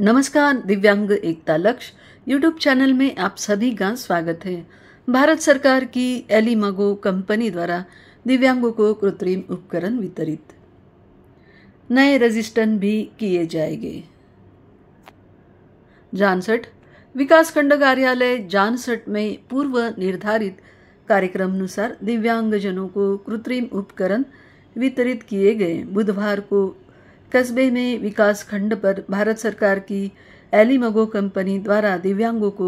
नमस्कार दिव्यांग एकता लक्ष्य यूट्यूब चैनल में आप सभी का स्वागत है भारत सरकार की एलिमागो कंपनी द्वारा दिव्यांगों को कृत्रिम उपकरण वितरित नए रजिस्टर भी किए जाएंगे जानसठ विकासखंड कार्यालय जानसठ में पूर्व निर्धारित कार्यक्रम अनुसार दिव्यांगजनों को कृत्रिम उपकरण वितरित किए गए बुधवार को कस्बे में विकास खंड पर भारत सरकार की एलिमगो कंपनी द्वारा दिव्यांगों को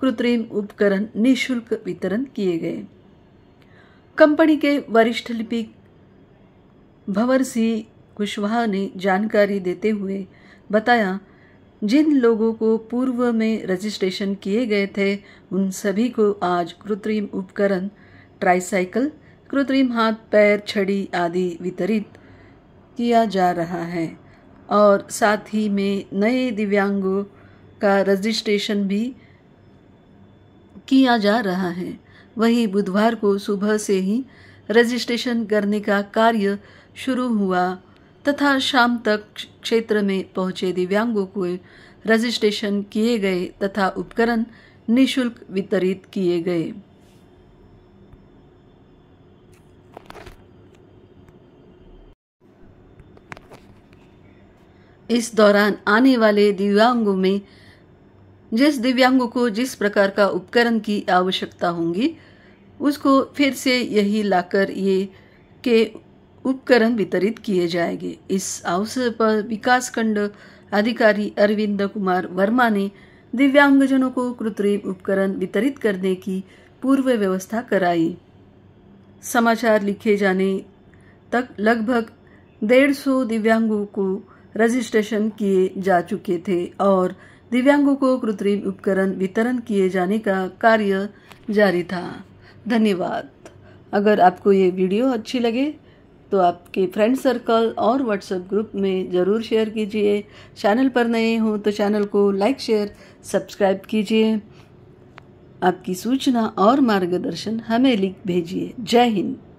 कृत्रिम उपकरण निशुल्क वितरण किए गए कंपनी के वरिष्ठ लिपिक भंवर सिंह कुशवाहा ने जानकारी देते हुए बताया जिन लोगों को पूर्व में रजिस्ट्रेशन किए गए थे उन सभी को आज कृत्रिम उपकरण ट्राईसाइकिल कृत्रिम हाथ पैर छड़ी आदि वितरित किया जा रहा है और साथ ही में नए दिव्यांगों का रजिस्ट्रेशन भी किया जा रहा है वहीं बुधवार को सुबह से ही रजिस्ट्रेशन करने का कार्य शुरू हुआ तथा शाम तक क्षेत्र में पहुंचे दिव्यांगों को रजिस्ट्रेशन किए गए तथा उपकरण निशुल्क वितरित किए गए इस दौरान आने वाले दिव्यांगों में जिस दिव्यांग को जिस प्रकार का उपकरण की आवश्यकता होगी उसको फिर से यही लाकर ये के उपकरण वितरित किए जाएंगे इस अवसर पर विकास खंड अधिकारी अरविंद कुमार वर्मा ने दिव्यांगजनों को कृत्रिम उपकरण वितरित करने की पूर्व व्यवस्था कराई समाचार लिखे जाने तक लगभग डेढ़ सौ दिव्यांगों को रजिस्ट्रेशन किए जा चुके थे और दिव्यांगों को कृत्रिम उपकरण वितरण किए जाने का कार्य जारी था धन्यवाद अगर आपको ये वीडियो अच्छी लगे तो आपके फ्रेंड सर्कल और व्हाट्सएप ग्रुप में ज़रूर शेयर कीजिए चैनल पर नए हो तो चैनल को लाइक शेयर सब्सक्राइब कीजिए आपकी सूचना और मार्गदर्शन हमें लिख भेजिए जय हिंद